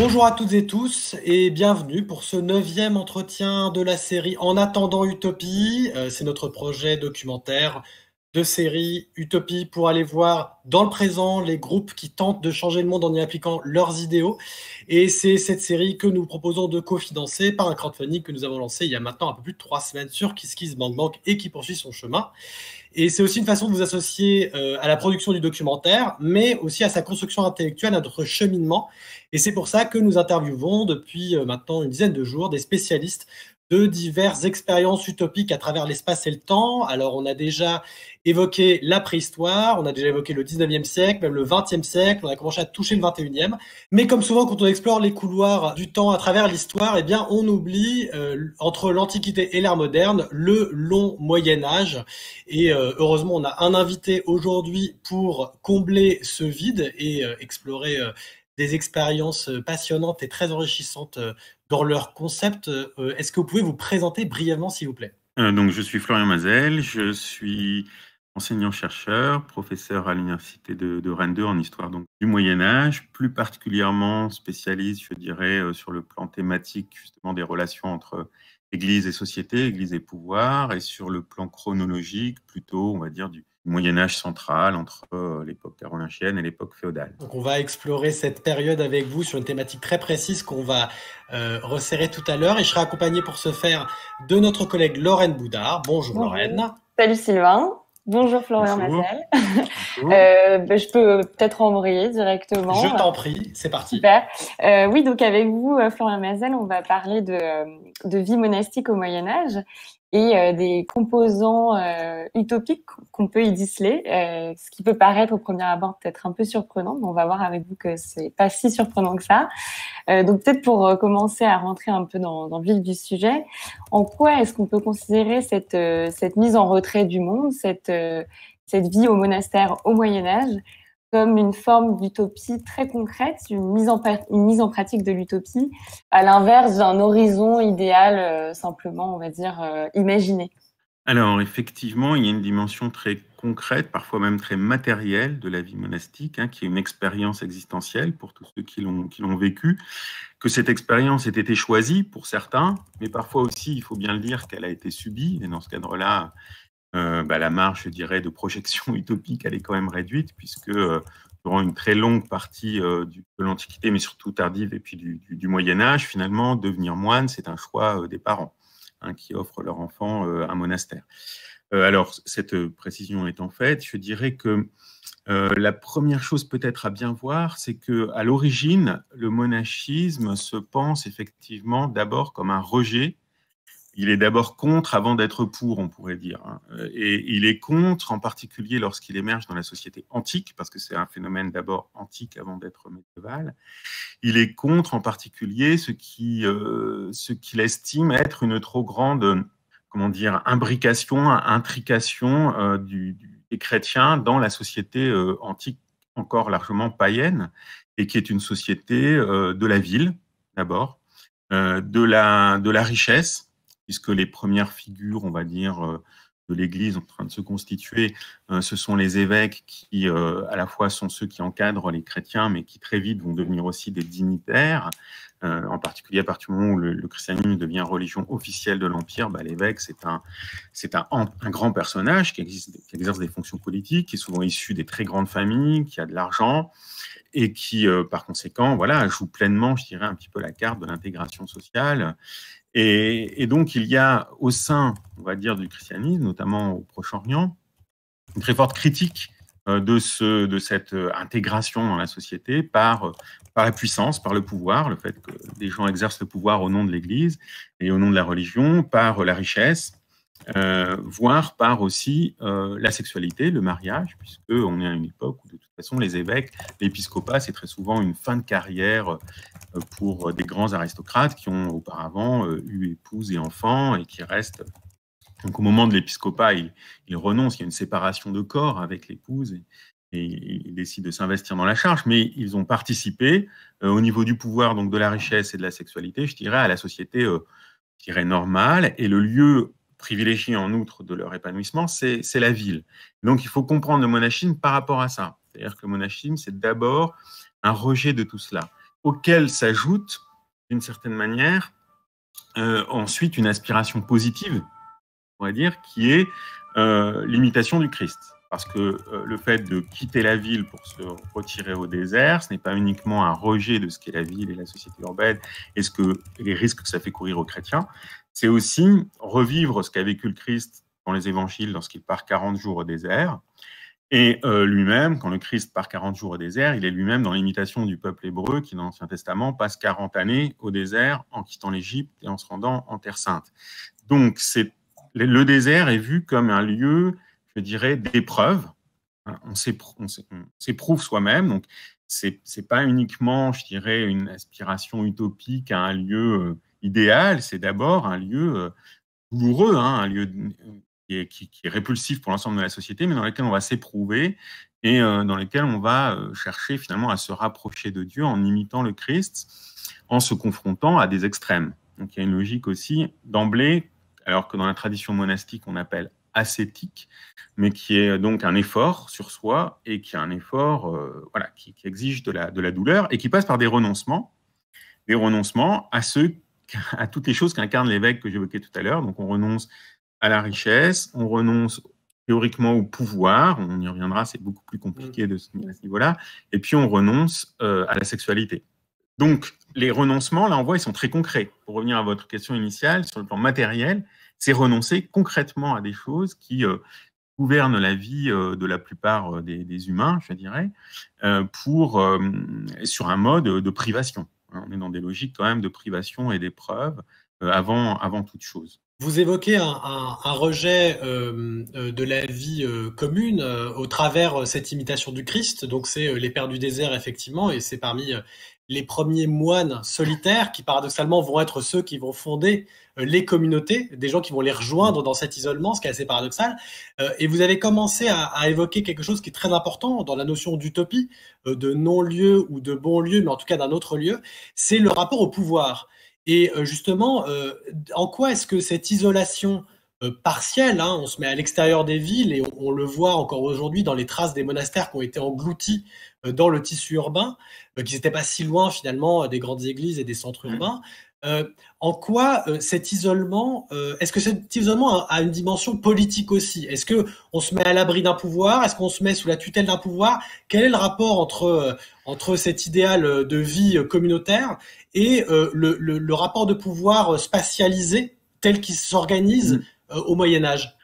Bonjour à toutes et tous et bienvenue pour ce neuvième entretien de la série En attendant Utopie. Euh, c'est notre projet documentaire de série Utopie pour aller voir dans le présent les groupes qui tentent de changer le monde en y appliquant leurs idéaux. Et c'est cette série que nous proposons de cofinancer par un crowdfunding que nous avons lancé il y a maintenant un peu plus de trois semaines sur KissKissBankBank et qui poursuit son chemin. Et c'est aussi une façon de vous associer euh, à la production du documentaire, mais aussi à sa construction intellectuelle, à notre cheminement. Et c'est pour ça que nous interviewons depuis euh, maintenant une dizaine de jours des spécialistes de diverses expériences utopiques à travers l'espace et le temps. Alors, on a déjà évoqué la préhistoire, on a déjà évoqué le 19e siècle, même le 20e siècle, on a commencé à toucher le 21e. Mais comme souvent, quand on explore les couloirs du temps à travers l'histoire, eh bien, on oublie, euh, entre l'Antiquité et l'ère moderne, le long Moyen-Âge. Et euh, heureusement, on a un invité aujourd'hui pour combler ce vide et euh, explorer des expériences passionnantes et très enrichissantes dans leur concept. Euh, est-ce que vous pouvez vous présenter brièvement, s'il vous plaît euh, Donc, je suis Florian Mazel, je suis enseignant-chercheur, professeur à l'université de, Rennes 2 en histoire donc, du Moyen Âge, plus particulièrement spécialiste, je dirais, euh, sur le plan thématique justement des relations entre Église et société, Église et pouvoir, et sur le plan chronologique, plutôt, on va dire, du, Moyen Âge central, entre euh, l'époque carolingienne et l'époque féodale. Donc on va explorer cette période avec vous sur une thématique très précise qu'on va euh, resserrer tout à l'heure. Et je serai accompagné pour ce faire de notre collègue Lorraine Boudard. Bonjour, Lorraine. Salut Sylvain. Bonjour Florian Mazel. Euh, ben, je peux peut-être embrayer directement. Je t'en prie, c'est parti. Super. oui, donc avec vous, Florian Mazel, on va parler de vie monastique au Moyen Âge et euh, des composants euh, utopiques qu'on peut y euh, ce qui peut paraître au premier abord peut-être un peu surprenant, mais on va voir avec vous que c'est pas si surprenant que ça. Euh, donc peut-être pour commencer à rentrer un peu dans, dans le vif du sujet, en quoi est-ce qu'on peut considérer cette, cette mise en retrait du monde, cette, cette vie au monastère au Moyen Âge comme une forme d'utopie très concrète, une mise en, une mise en pratique de l'utopie, à l'inverse d'un horizon idéal euh, simplement, on va dire, euh, imaginé. Alors effectivement, il y a une dimension très concrète, parfois même très matérielle de la vie monastique, hein, qui est une expérience existentielle pour tous ceux qui l'ont vécu, que cette expérience ait été choisie pour certains, mais parfois aussi, il faut bien le dire, qu'elle a été subie, et dans ce cadre-là, euh, bah, la marge, je dirais, de projection utopique, elle est quand même réduite, puisque euh, durant une très longue partie euh, de l'Antiquité, mais surtout tardive, et puis du, Moyen Âge, finalement, devenir moine, c'est un choix des parents hein, qui offrent leur enfant un monastère. alors, cette précision étant faite, je dirais que la première chose peut-être à bien voir, c'est que à l'origine, le monachisme se pense effectivement d'abord comme un rejet il est d'abord contre avant d'être pour, on pourrait dire. Hein. Euh, et il est contre, en particulier lorsqu'il émerge dans la société antique, parce que c'est un phénomène d'abord antique avant d'être médiéval. Il est contre, en particulier, ce qui, euh, ce qu'il estime être une trop grande, comment dire, imbrication, intrication euh, du, des chrétiens dans la société antique encore largement païenne, et qui est une société de la ville, d'abord, de, la, de la richesse, puisque les premières figures, on va dire, euh, de l'Église en train de se constituer, euh, ce sont les évêques qui, euh, à la fois, sont ceux qui encadrent les chrétiens, mais qui très vite vont devenir aussi des dignitaires. en particulier à partir du moment où le, christianisme devient religion officielle de l'Empire, bah, l'évêque, c'est un, c'est un, grand personnage qui, qui, exerce des fonctions politiques, qui est souvent issu des très grandes familles, qui a de l'argent et qui, par conséquent, voilà, joue pleinement, je dirais, un petit peu la carte de l'intégration sociale et, donc, il y a au sein, on va dire, du christianisme, notamment au Proche-Orient, une très forte critique euh, de, cette euh, intégration dans la société par, euh, par la puissance, par le pouvoir, le fait que des gens exercent le pouvoir au nom de l'Église et au nom de la religion, par la richesse, euh, voir voire par aussi euh, la sexualité, le mariage, puisque on est à une époque où de toute façon les évêques, l'épiscopat, c'est très souvent une fin de carrière euh, pour des grands aristocrates qui ont auparavant eu épouse et enfants et qui restent. Donc au moment de l'épiscopat, ils, renoncent, il y a une séparation de corps avec l'épouse et, ils décident de s'investir dans la charge, mais ils ont participé au niveau du pouvoir, donc de la richesse et de la sexualité, je dirais, à la société, je dirais, normale. Et le lieu privilégié en outre de leur épanouissement, c'est la ville. Donc il faut comprendre le monachisme par rapport à ça. C'est-à-dire que le monachisme, c'est d'abord un rejet de tout cela, auquel s'ajoute, d'une certaine manière, euh, ensuite une aspiration positive, on va dire, qui est euh, l'imitation du Christ. Parce que euh, le fait de quitter la ville pour se retirer au désert, ce n'est pas uniquement un rejet de ce qu'est la ville et la société urbaine et, ce que, les risques que ça fait courir aux chrétiens, c'est aussi revivre ce qu'a vécu le Christ dans les évangiles lorsqu'il part 40 jours au désert. Et euh, lui-même, quand le Christ part 40 jours au désert, il est lui-même dans l'imitation du peuple hébreu qui, dans l'Ancien Testament, passe 40 années au désert en quittant l'Égypte et en se rendant en Terre Sainte. Donc, le désert est vu comme un lieu, je dirais, d'épreuve. On s'éprouve soi-même. Donc, c'est n'est pas uniquement, je dirais, une aspiration utopique à un lieu euh, idéal, c'est d'abord un lieu euh, douloureux, hein, un lieu euh, qui est, répulsif pour l'ensemble de la société, mais dans lequel on va s'éprouver et euh, dans lequel on va chercher finalement à se rapprocher de Dieu en imitant le Christ, en se confrontant à des extrêmes. Donc il y a une logique aussi d'emblée, alors que dans la tradition monastique on appelle ascétique, mais qui est donc un effort sur soi et qui est un effort voilà, qui, qui, exige de la, de la douleur et qui passe par des renoncements, des renoncements à ceux à toutes les choses qu'incarne l'évêque que j'évoquais tout à l'heure. Donc on renonce à la richesse, on renonce théoriquement au pouvoir, on y reviendra, c'est beaucoup plus compliqué de à ce niveau-là, et puis on renonce euh, à la sexualité. Donc les renoncements, là on voit, ils sont très concrets. Pour revenir à votre question initiale, sur le plan matériel, c'est renoncer concrètement à des choses qui euh, gouvernent la vie euh, de la plupart des, des, humains, je dirais, pour, sur un mode de privation. On est dans des logiques quand même de privation et d'épreuve euh, avant, avant toute chose. Vous évoquez un, rejet euh, euh, de la vie commune au travers cette imitation du Christ. Donc c'est les pères du désert effectivement, et c'est parmi les premiers moines solitaires qui paradoxalement vont être ceux qui vont fonder les communautés, des gens qui vont les rejoindre dans cet isolement, ce qui est assez paradoxal. et vous avez commencé à, à, évoquer quelque chose qui est très important dans la notion d'utopie, de non-lieu ou de bon lieu, mais en tout cas d'un autre lieu, c'est le rapport au pouvoir. Et euh, justement, euh, en quoi est-ce que cette isolation euh, partielle, hein, on se met à l'extérieur des villes et on, on le voit encore aujourd'hui dans les traces des monastères qui ont été engloutis dans le tissu urbain, qui n'étaient pas si loin finalement des grandes églises et des centres mmh. urbains, euh, en quoi euh, cet isolement, euh, est-ce que cet isolement a, une dimension politique aussi Est-ce que on se met à l'abri d'un pouvoir Est-ce qu'on se met sous la tutelle d'un pouvoir Quel est le rapport entre entre cet idéal de vie communautaire et le, rapport de pouvoir spatialisé tel qu'il s'organise mm. au Moyen Âge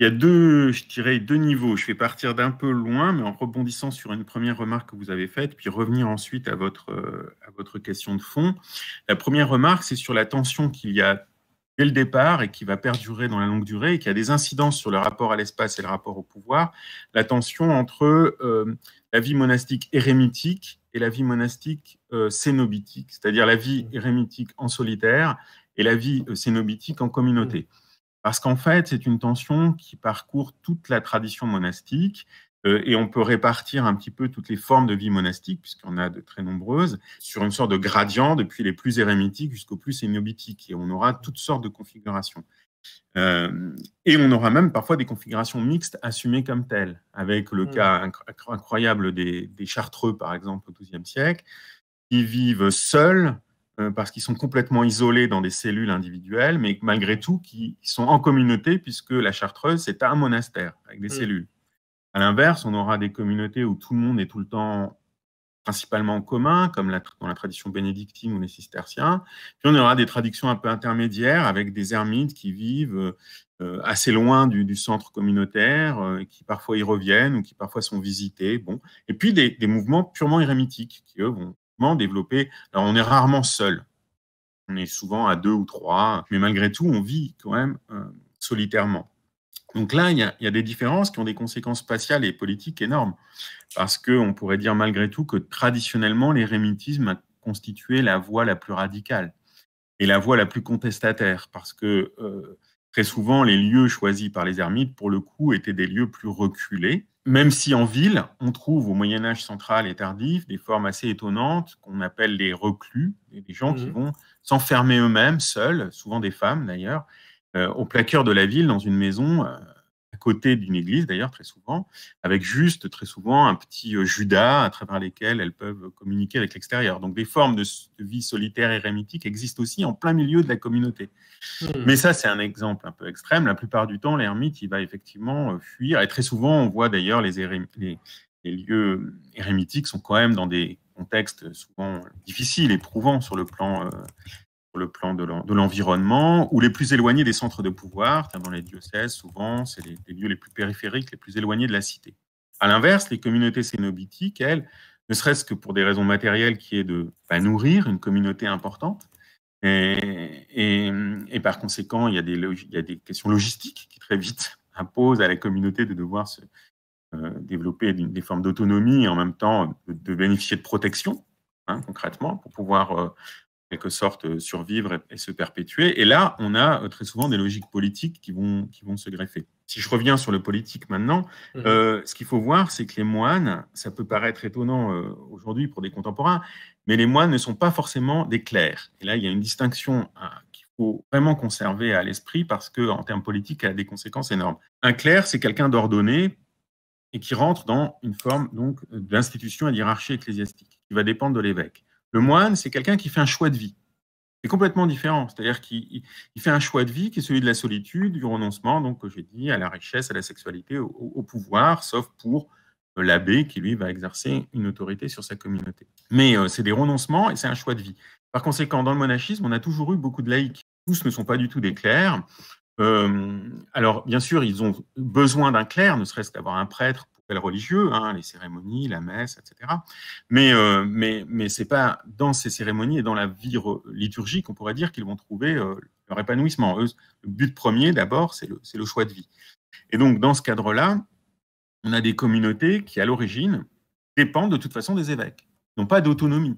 il y a deux, je deux niveaux. Je vais partir d'un peu loin, mais en rebondissant sur une première remarque que vous avez faite, puis revenir ensuite à votre, euh, à votre question de fond. La première remarque, c'est sur la tension qu'il y a dès le départ et qui va perdurer dans la longue durée et qui a des incidences sur le rapport à l'espace et le rapport au pouvoir, la tension entre euh, la vie monastique érémitique et la vie monastique euh, cénobitique, c'est-à-dire la vie mmh. érémitique en solitaire et la vie cénobitique en communauté. Parce qu'en fait, c'est une tension qui parcourt toute la tradition monastique euh, et on peut répartir un petit peu toutes les formes de vie monastique, puisqu'on a de très nombreuses, sur une sorte de gradient depuis les plus érémitiques jusqu'aux plus sémiobitiques, et on aura toutes sortes de configurations. Euh, et on aura même parfois des configurations mixtes assumées comme telles, avec le mmh. cas incroyable des, des, Chartreux, par exemple, au XIIe siècle, qui vivent seuls euh, parce qu'ils sont complètement isolés dans des cellules individuelles, mais malgré tout, qui sont en communauté, puisque la Chartreuse, c'est un monastère avec des mm. cellules. À l'inverse, on aura des communautés où tout le monde est tout le temps principalement en commun, comme dans la tradition bénédictine ou les cisterciens. Puis on aura des traditions un peu intermédiaires avec des ermites qui vivent euh, assez loin du, centre communautaire, euh, qui parfois y reviennent ou qui parfois sont visités. Bon. Et puis des, mouvements purement érémitiques qui, eux, vont on est rarement seul. On est souvent à deux ou trois, mais malgré tout, on vit quand même euh, solitairement. Donc là, il y, a, des différences qui ont des conséquences spatiales et politiques énormes, parce qu'on pourrait dire malgré tout que traditionnellement, l'érémitisme a constitué la voie la plus radicale et la voie la plus contestataire, parce que euh, très souvent, les lieux choisis par les ermites, pour le coup, étaient des lieux plus reculés, même si en ville, on trouve au Moyen Âge central et tardif des formes assez étonnantes qu'on appelle les reclus, des gens qui mmh vont s'enfermer eux-mêmes, seuls, souvent des femmes d'ailleurs, euh, au plaqueur de la ville dans une maison euh, d'une église, d'ailleurs, très souvent, avec juste, très souvent, un petit euh, Judas à travers lesquels elles peuvent communiquer avec l'extérieur. Donc, des formes de, vie solitaire et rémitique existent aussi en plein milieu de la communauté. Hmm. Mais ça, c'est un exemple un peu extrême. La plupart du temps, l'ermite, il va effectivement euh, fuir. Et très souvent, on voit d'ailleurs les, les, les lieux hérémitiques sont quand même dans des contextes souvent difficiles, éprouvants sur le plan euh, le plan de l'environnement, ou les plus éloignés des centres de pouvoir, dans les diocèses, souvent, c'est les, lieux les plus périphériques, les plus éloignés de la cité. À l'inverse, les communautés cénobitiques, elles, ne serait-ce que pour des raisons matérielles qui est de bah, nourrir une communauté importante, et, et, par conséquent, il y, a des des questions logistiques qui très vite imposent à la communauté de devoir se euh, développer des formes d'autonomie et en même temps de, bénéficier de protection, hein, concrètement, pour pouvoir euh, quelque sorte euh, survivre et, se perpétuer. Et là, on a euh, très souvent des logiques politiques qui vont, qui vont se greffer. Si je reviens sur le politique maintenant, mmh. euh, ce qu'il faut voir, c'est que les moines, ça peut paraître étonnant aujourd'hui pour des contemporains, mais les moines ne sont pas forcément des clercs. Et là, il y a une distinction hein, qu'il faut vraiment conserver à l'esprit parce que, en termes politiques, elle a des conséquences énormes. Un clerc, c'est quelqu'un d'ordonné et qui rentre dans une forme donc d'institution et d'hierarchie ecclésiastique, qui va dépendre de l'évêque. Le moine, c'est quelqu'un qui fait un choix de vie. C'est complètement différent. C'est-à-dire qu'il fait un choix de vie qui est celui de la solitude, du renoncement, donc que j'ai dit, à la richesse, à la sexualité, au, pouvoir, sauf pour euh, l'abbé qui, lui, va exercer une autorité sur sa communauté. Mais euh, c'est des renoncements et c'est un choix de vie. Par conséquent, dans le monachisme, on a toujours eu beaucoup de laïcs. Tous ne sont pas du tout des clercs. Euh, alors, bien sûr, ils ont besoin d'un clerc, ne serait-ce qu'avoir un prêtre religieux, hein, les cérémonies, la messe, etc. Euh, mais, mais, mais ce n'est pas dans ces cérémonies et dans la vie liturgique, qu'on pourrait dire, qu'ils vont trouver euh, leur épanouissement. le but premier, d'abord, c'est le, choix de vie. Et donc, dans ce cadre-là, on a des communautés qui, à l'origine, dépendent de toute façon des évêques, n'ont pas d'autonomie.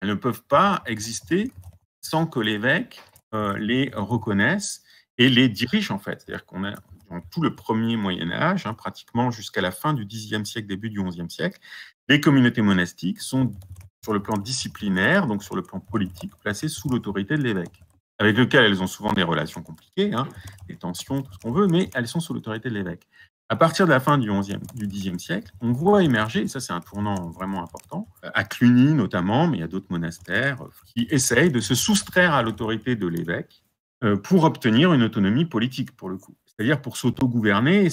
Elles ne peuvent pas exister sans que l'évêque euh, les reconnaisse et les dirige, en fait. C'est-à-dire qu'on a dans tout le premier Moyen Âge, hein, pratiquement jusqu'à la fin du Xe siècle, début du XIe siècle, les communautés monastiques sont, sur le plan disciplinaire, donc sur le plan politique, placées sous l'autorité de l'évêque, avec lequel elles ont souvent des relations compliquées, hein, des tensions, tout ce qu'on veut, mais elles sont sous l'autorité de l'évêque. À partir de la fin du, 11 du Xe siècle, on voit émerger, et ça c'est un tournant vraiment important, à Cluny notamment, mais il y a d'autres monastères euh, qui essayent de se soustraire à l'autorité de l'évêque euh, pour obtenir une autonomie politique pour le coup c'est-à-dire pour s'auto-gouverner,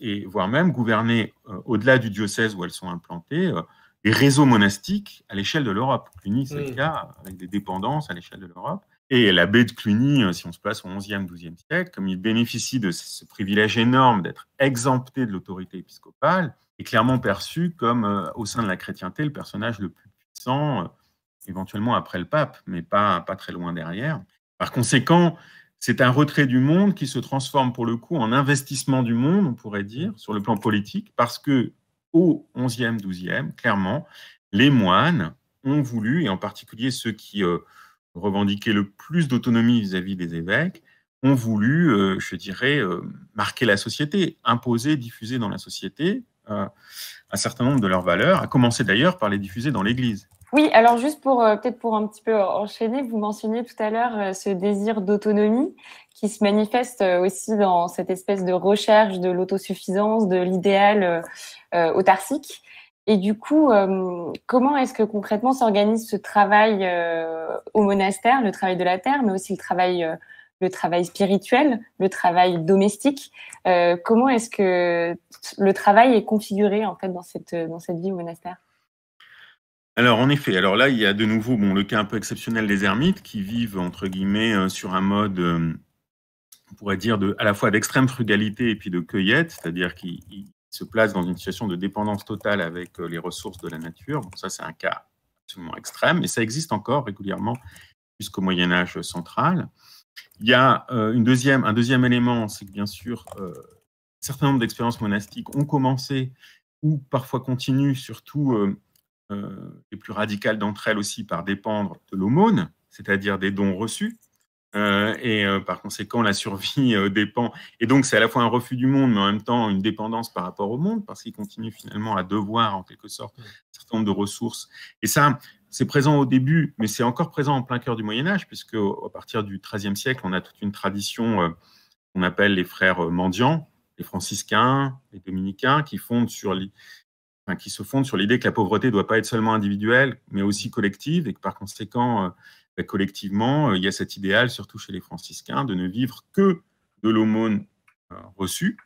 et, voire même gouverner euh, au-delà du diocèse où elles sont implantées, Les euh, des réseaux monastiques à l'échelle de l'Europe. Cluny, c'est le mm. cas, avec des dépendances à l'échelle de l'Europe. Et l'abbé de Cluny, euh, si on se place au 11e, siècle, comme il bénéficie de ce privilège énorme d'être exempté de l'autorité épiscopale, est clairement perçu comme, au sein de la chrétienté, le personnage le plus puissant, éventuellement après le pape, mais pas, pas très loin derrière. Par conséquent, c'est un retrait du monde qui se transforme pour le coup en investissement du monde, on pourrait dire, sur le plan politique, parce que au XIe, XIIe, clairement, les moines ont voulu, et en particulier ceux qui euh, revendiquaient le plus d'autonomie vis-à-vis des évêques, ont voulu, euh, je dirais, euh, marquer la société, imposer, diffuser dans la société un certain nombre de leurs valeurs, à commencer d'ailleurs par les diffuser dans l'Église. Oui, alors juste pour euh, peut-être pour un petit peu enchaîner, vous mentionnez tout à l'heure euh, ce désir d'autonomie qui se manifeste euh, aussi dans cette espèce de recherche de l'autosuffisance, de l'idéal autarcique. Et du coup, comment est-ce que concrètement s'organise ce travail au monastère, le travail de la terre, mais aussi le travail, le travail spirituel, le travail domestique Comment est-ce que le travail est configuré en fait dans cette dans cette vie au monastère alors en effet, alors là il y a de nouveau bon, le cas un peu exceptionnel des ermites qui vivent entre guillemets euh, sur un mode, euh, on pourrait dire, de, à la fois d'extrême frugalité et puis de cueillette, c'est-à-dire qu'ils se placent dans une situation de dépendance totale avec euh, les ressources de la nature. Bon, ça c'est un cas absolument extrême, et ça existe encore régulièrement jusqu'au Moyen Âge central. Il y a une deuxième, un deuxième élément, c'est que bien sûr, un certain nombre d'expériences monastiques ont commencé ou parfois continuent, surtout les euh, plus radicales d'entre elles aussi par dépendre de l'aumône, c'est-à-dire des dons reçus. Euh, et euh, par conséquent, la survie dépend. Et donc, c'est à la fois un refus du monde, mais en même temps une dépendance par rapport au monde, parce qu'il continue finalement à devoir, en quelque sorte, un certain nombre de ressources. Et ça, c'est présent au début, mais c'est encore présent en plein cœur du Moyen Âge, puisque à partir du XIIIe siècle, on a toute une tradition qu'on appelle les frères mendiants, les franciscains, les dominicains, qui fondent sur Hein, qui se fonde sur l'idée que la pauvreté ne doit pas être seulement individuelle, mais aussi collective, et que par conséquent, euh, bah, collectivement, euh, il y a cet idéal, surtout chez les franciscains, de ne vivre que de l'aumône euh, reçue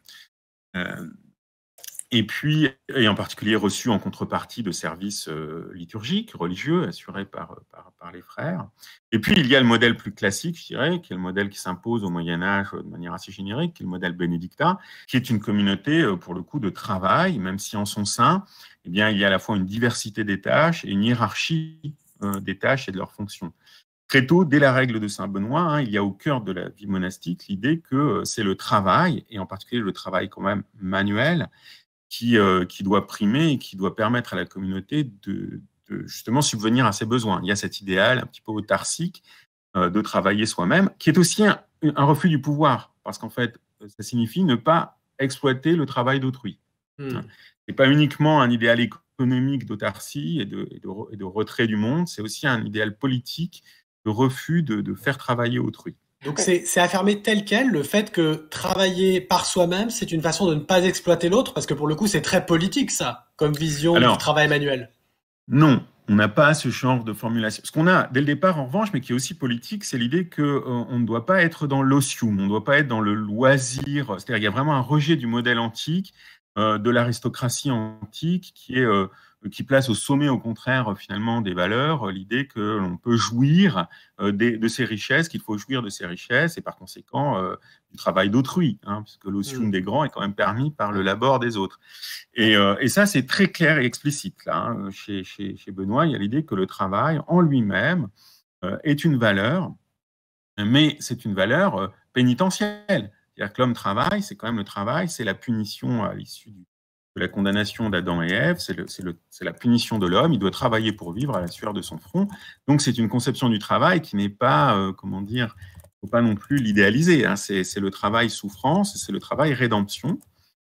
et puis, et en particulier reçu en contrepartie de services euh, liturgiques, religieux, assurés par, par, les frères. Et puis, il y a le modèle plus classique, je dirais, qui est le modèle qui s'impose au Moyen Âge de manière assez générique, qui est le modèle bénédictin, qui est une communauté, euh, pour le coup, de travail, même si en son sein, eh bien, il y a à la fois une diversité des tâches et une hiérarchie euh, des tâches et de leurs fonctions. Très tôt, dès la règle de Saint Benoît, hein, il y a au cœur de la vie monastique l'idée que c'est le travail, et en particulier le travail quand même manuel, euh, qui, doit primer et qui doit permettre à la communauté de, justement subvenir à ses besoins. Il y a cet idéal un petit peu autarcique euh, de travailler soi-même, qui est aussi un, refus du pouvoir, parce qu'en fait, euh, ça signifie ne pas exploiter le travail d'autrui. Hmm. Hein. Ce n'est pas uniquement un idéal économique d'autarcie et de, retrait du monde, c'est aussi un idéal politique de refus de faire travailler autrui. Donc c'est affirmer tel quel le fait que travailler par soi-même, c'est une façon de ne pas exploiter l'autre, parce que pour le coup, c'est très politique ça, comme vision du travail manuel. Non, on n'a pas ce genre de formulation. Ce qu'on a dès le départ, en revanche, mais qui est aussi politique, c'est l'idée qu'on euh, on ne doit pas être dans l'ossium, on ne doit pas être dans le loisir. C'est-à-dire qu'il y a vraiment un rejet du modèle antique euh, de l'aristocratie antique qui, est, euh, qui place au sommet, au contraire, euh, finalement, des valeurs, l'idée que l'on peut jouir de ses richesses, qu'il faut jouir de ses richesses, et par conséquent, du travail d'autrui, hein, puisque l'osium mm. des grands est quand même permis par le labor des autres. Et, et ça, c'est très clair et explicite, là. Hein. Chez, chez, chez, Benoît, il y a l'idée que le travail, en lui-même, est une valeur, mais c'est une valeur pénitentielle c'est-à-dire que l'homme travaille, c'est quand même le travail, c'est la punition à l'issue de la condamnation d'Adam et Ève, c'est la punition de l'homme, il doit travailler pour vivre à la sueur de son front. Donc c'est une conception du travail qui n'est pas, euh, comment dire, faut pas non plus l'idéaliser, hein. c'est le travail souffrance, c'est le travail rédemption,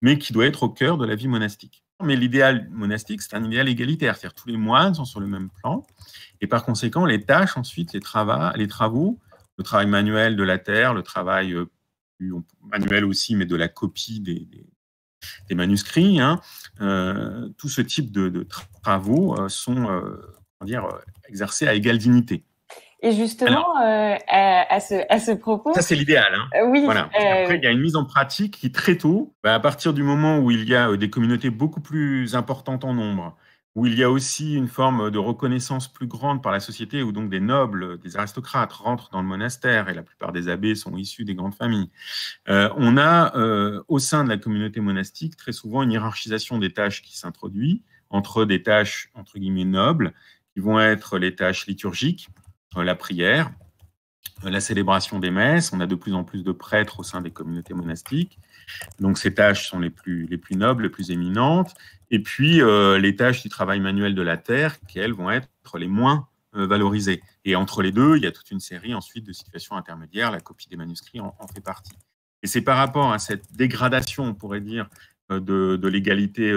mais qui doit être au cœur de la vie monastique. Mais l'idéal monastique, c'est un idéal égalitaire, c'est-à-dire tous les moines sont sur le même plan, et par conséquent, les tâches ensuite, les, travaux, les travaux, le travail manuel de la terre, le travail euh, manuel aussi, mais de la copie des, manuscrits. Hein. Euh, tout ce type de, travaux euh, sont euh, exercés à égale dignité. Et justement, à, ce, propos. Ça, c'est l'idéal. Hein. oui. Après, il y a une mise en pratique qui, très tôt, bah, à partir du moment où il y a des communautés beaucoup plus importantes en nombre, où il y a aussi une forme de reconnaissance plus grande par la société, où donc des nobles, des aristocrates rentrent dans le monastère, et la plupart des abbés sont issus des grandes familles. Euh, on a euh, au sein de la communauté monastique très souvent une hiérarchisation des tâches qui s'introduit entre des tâches entre guillemets nobles, qui vont être les tâches liturgiques, euh, la prière, euh, la célébration des messes. On a de plus en plus de prêtres au sein des communautés monastiques. Donc ces tâches sont les plus, les plus nobles, les plus éminentes. Et puis euh, les tâches du travail manuel de la terre, qu'elles vont être les moins euh, valorisées. Et entre les deux, il y a toute une série ensuite de situations intermédiaires. La copie des manuscrits en, fait partie. Et c'est par rapport à cette dégradation, on pourrait dire, de, l'égalité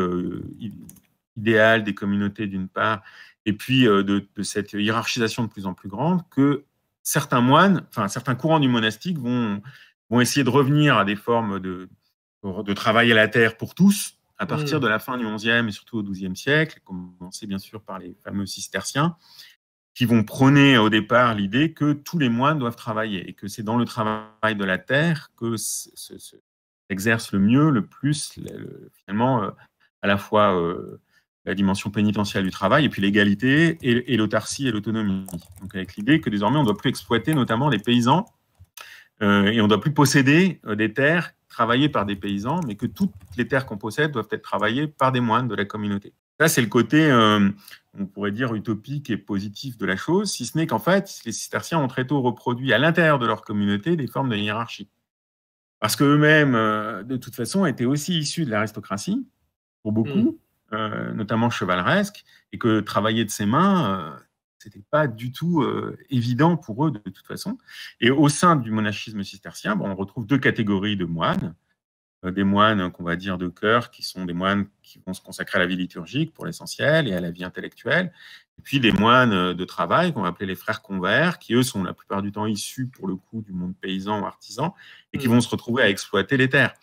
idéale des communautés d'une part, et puis de cette hiérarchisation de plus en plus grande, que certains moines, enfin certains courants du monastique vont, vont essayer de revenir à des formes de, de travail à la terre pour tous à partir mm. de la fin du XIe et surtout au XIIe siècle, commencé bien sûr par les fameux cisterciens, qui vont prôner au départ l'idée que tous les moines doivent travailler et que c'est dans le travail de la terre que s'exerce le mieux, le plus, finalement, euh, à la fois euh, la dimension pénitentielle du travail, et puis l'égalité et, l'autarcie et l'autonomie. Donc avec l'idée que désormais on ne doit plus exploiter notamment les paysans euh, et on ne doit plus posséder euh, des terres travaillées par des paysans, mais que toutes les terres qu'on possède doivent être travaillées par des moines de la communauté. Ça, c'est le côté, euh, on pourrait dire, utopique et positif de la chose, si ce n'est qu'en fait, les cisterciens ont très tôt reproduit à l'intérieur de leur communauté des formes de hiérarchie. Parce qu'eux-mêmes, de toute façon, étaient aussi issus de l'aristocratie, pour beaucoup, mm. Euh, notamment chevaleresque, et que travailler de ses mains, ce euh, c'était pas du tout euh, évident pour eux de, toute façon. Et au sein du monachisme cistercien, on retrouve deux catégories de moines des moines qu'on va dire de cœur, qui sont des moines qui vont se consacrer à la vie liturgique pour l'essentiel et à la vie intellectuelle, et puis des moines de travail qu'on va appeler les frères convers, qui eux sont la plupart du temps issus pour le coup du monde paysan ou artisan, et qui mm. vont se retrouver à exploiter les terres.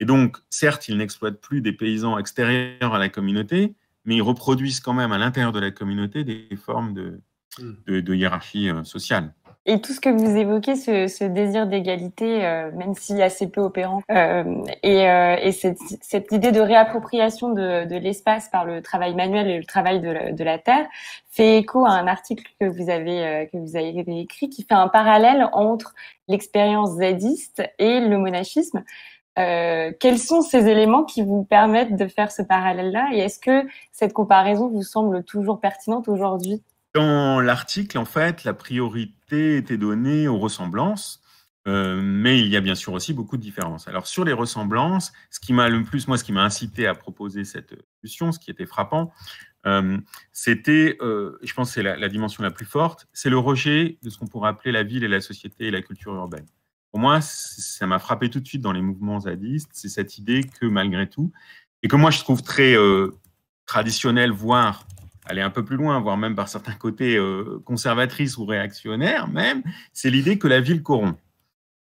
Et donc, certes, ils n'exploitent plus des paysans extérieurs à la communauté, mais ils reproduisent quand même à l'intérieur de la communauté des formes de, hmm. hiérarchie euh, sociale. Et tout ce que vous évoquez, ce, désir d'égalité, euh, même si assez peu opérant, euh, et, cette, idée de réappropriation de, l'espace par le travail manuel et le travail de la, terre, fait écho à un article que vous avez que vous avez écrit qui fait un parallèle entre l'expérience zadiste et le monachisme. Euh, quels sont ces éléments qui vous permettent de faire ce parallèle-là Et est-ce que cette comparaison vous semble toujours pertinente aujourd'hui Dans l'article, en fait, la priorité était donnée aux ressemblances. Euh, mais il y a bien sûr aussi beaucoup de différences. Alors sur les ressemblances, ce qui m'a le plus, moi, ce qui m'a incité à proposer cette solution, ce qui était frappant, euh, c'était, je pense, c'est la, la, dimension la plus forte, c'est le rejet de ce qu'on pourrait appeler la ville et la société et la culture urbaine pour moi, ça m'a frappé tout de suite dans les mouvements zadistes, c'est cette idée que malgré tout, et que moi je trouve très euh, traditionnelle, voire aller un peu plus loin, voire même par certains côtés euh, conservatrice ou réactionnaire même, c'est l'idée que la ville corrompt.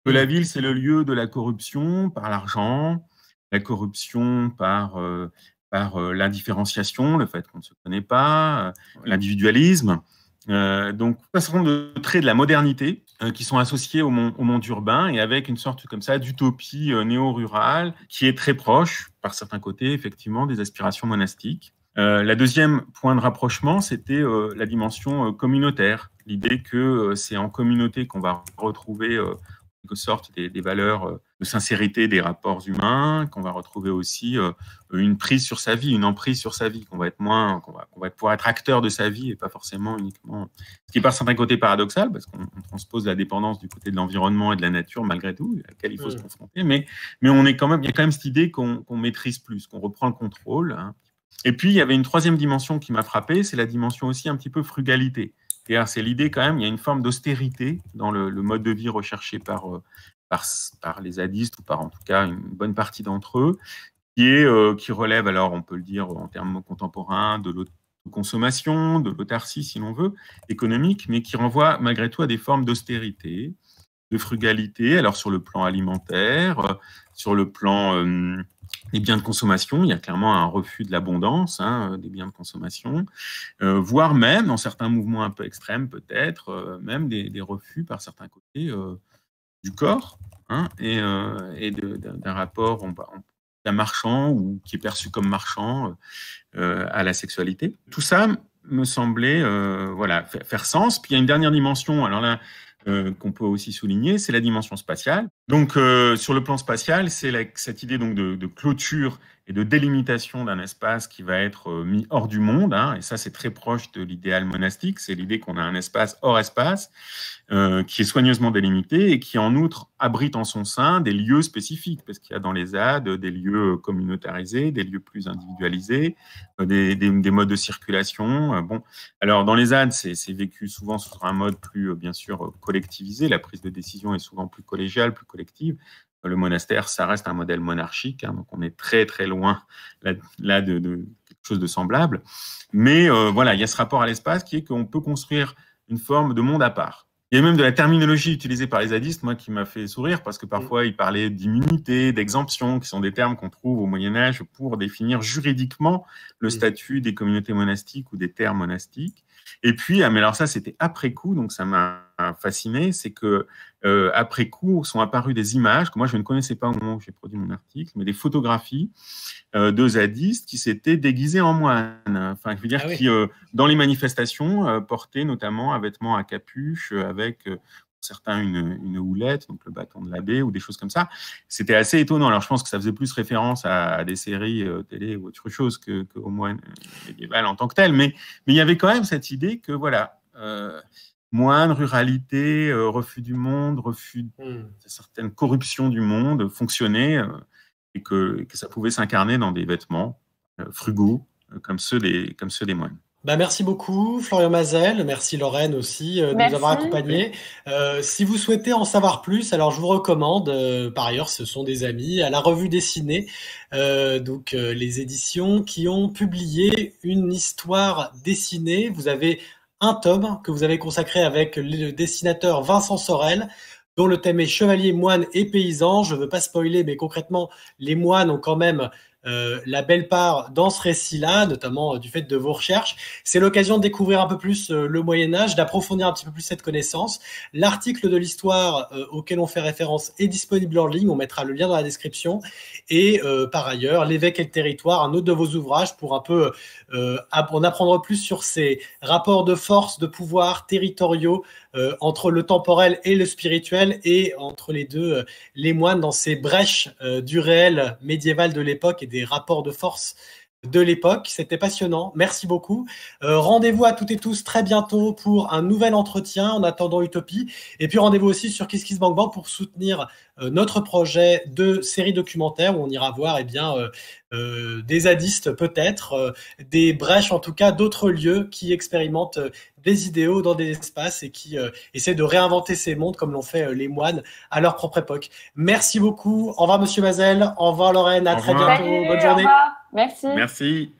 Que la mm. ville, c'est le lieu de la corruption par l'argent, la corruption par, euh, par l'indifférenciation, le fait qu'on ne se connaît pas, l'individualisme. donc, ça, sont de traits de la modernité euh, qui sont associés au, monde urbain et avec une sorte comme ça d'utopie euh, néo-rurale qui est très proche, par certains côtés, effectivement, des aspirations monastiques. Le euh, la deuxième point de rapprochement, c'était la dimension communautaire. L'idée que c'est en communauté qu'on va retrouver sorte des, valeurs euh, de sincérité des rapports humains, qu'on va retrouver aussi euh, une prise sur sa vie, une emprise sur sa vie, qu'on va être moins, va, va, pouvoir être acteur de sa vie et pas forcément uniquement. Ce qui est par certains côtés paradoxal, parce qu'on transpose la dépendance du côté de l'environnement et de la nature malgré tout, à laquelle il faut se confronter, mais, on est quand même, il y a quand même cette idée qu'on maîtrise plus, qu'on reprend le contrôle. Hein. Et puis, il y avait une troisième dimension qui m'a frappé, c'est la dimension aussi un petit peu frugalité. C'est l'idée quand même, il y a une forme d'austérité dans le, mode de vie recherché euh, par, par, les zadistes, ou par en tout cas une bonne partie d'entre eux, qui, euh, qui relève, alors on peut le dire en termes contemporains, de l'autoconsommation, de l'autarcie si l'on veut, économique, mais qui renvoie malgré tout à des formes d'austérité, de frugalité, alors sur le plan alimentaire, euh, sur le plan les biens de consommation, il y a clairement un refus de l'abondance hein, euh, des biens de consommation, euh, voire même, dans certains mouvements un peu extrêmes peut-être, euh, même des, refus par certains côtés du corps hein, et, d'un rapport d'un marchand ou qui est perçu comme marchand à la sexualité. Tout ça me semblait voilà, faire sens. Puis il y a une dernière dimension, alors là, qu'on peut aussi souligner, c'est la dimension spatiale. Donc, euh, sur le plan spatial, c'est cette idée donc de, clôture et de délimitation d'un espace qui va être euh, mis hors du monde. Hein. et ça, c'est très proche de l'idéal monastique. C'est l'idée qu'on a un espace hors espace euh, qui est soigneusement délimité et qui, en outre, abrite en son sein des lieux spécifiques, parce qu'il y a dans les ZAD des lieux communautarisés, des lieux plus individualisés, des, modes de circulation. bon, alors dans les ZAD, c'est vécu souvent sur un mode plus, bien sûr, collectivisé. La prise de décision est souvent plus collégiale, plus collective. Euh, le monastère, ça reste un modèle monarchique, hein, donc on est très très loin là, de, quelque chose de semblable. Mais euh, voilà, il y a ce rapport à l'espace qui est qu'on peut construire une forme de monde à part. Il y a même de la terminologie utilisée par les zadistes, moi, qui m'a fait sourire, parce que parfois, ils parlaient d'immunité, d'exemption, qui sont des termes qu'on trouve au Moyen Âge pour définir juridiquement le statut des communautés monastiques ou des terres monastiques. Et puis, ah, mais alors ça, c'était après coup, donc ça m'a fasciné, c'est que euh, après coup sont apparues des images que moi je ne connaissais pas au moment où j'ai produit mon article, mais des photographies euh, de zadistes qui s'étaient déguisés en moines. Enfin, je veux dire ah qui euh, dans les manifestations portaient notamment un vêtement à capuche avec certains une, houlette, donc le bâton de l'abbé ou des choses comme ça. C'était assez étonnant. Alors je pense que ça faisait plus référence à, des séries euh, télé ou autre chose que, que au moins en tant que tel. mais, mais il y avait quand même cette idée que voilà. Euh, moine, ruralité, euh, refus du monde, refus de hmm. certaines corruptions du monde fonctionnaient et, que, ça pouvait s'incarner dans des vêtements frugaux comme ceux, des, comme ceux des moines. Bah, merci beaucoup, Florian Mazel. Merci, Lorraine, aussi, euh, de nous avoir accompagnés. Euh, si vous souhaitez en savoir plus, alors je vous recommande, euh, par ailleurs, ce sont des amis, à la revue dessinée, donc les éditions qui ont publié une histoire dessinée. Vous avez un tome que vous avez consacré avec le dessinateur Vincent Sorel dont le thème est chevalier, moine et paysan. Je ne veux pas spoiler, mais concrètement, les moines ont quand même euh, la belle part dans ce récit-là, notamment euh, du fait de vos recherches. C'est l'occasion de découvrir un peu plus euh, le Moyen Âge, d'approfondir un petit peu plus cette connaissance. L'article de l'histoire auquel on fait référence est disponible en ligne, on mettra le lien dans la description. Et par ailleurs, l'évêque et le territoire, un autre de vos ouvrages pour un peu en apprendre plus sur ces rapports de force, de pouvoir territoriaux euh, entre le temporel et le spirituel, et entre les deux, euh, les moines dans ces brèches euh, du réel médiéval de l'époque et des rapports de force de l'époque. C'était passionnant. Merci beaucoup. Euh, rendez-vous à toutes et tous très bientôt pour un nouvel entretien en attendant Utopie. Et puis rendez-vous aussi sur qui se banque pour soutenir euh, notre projet de série documentaire où on ira voir eh bien, euh, des zadistes peut-être, des brèches en tout cas, d'autres lieux qui expérimentent des idéaux dans des espaces et qui essaient de réinventer ces mondes comme l'ont fait les moines à leur propre époque. Merci beaucoup. Au revoir Monsieur Mazel. Au revoir Lorraine. À très bientôt. Bonne journée. Merci. Merci.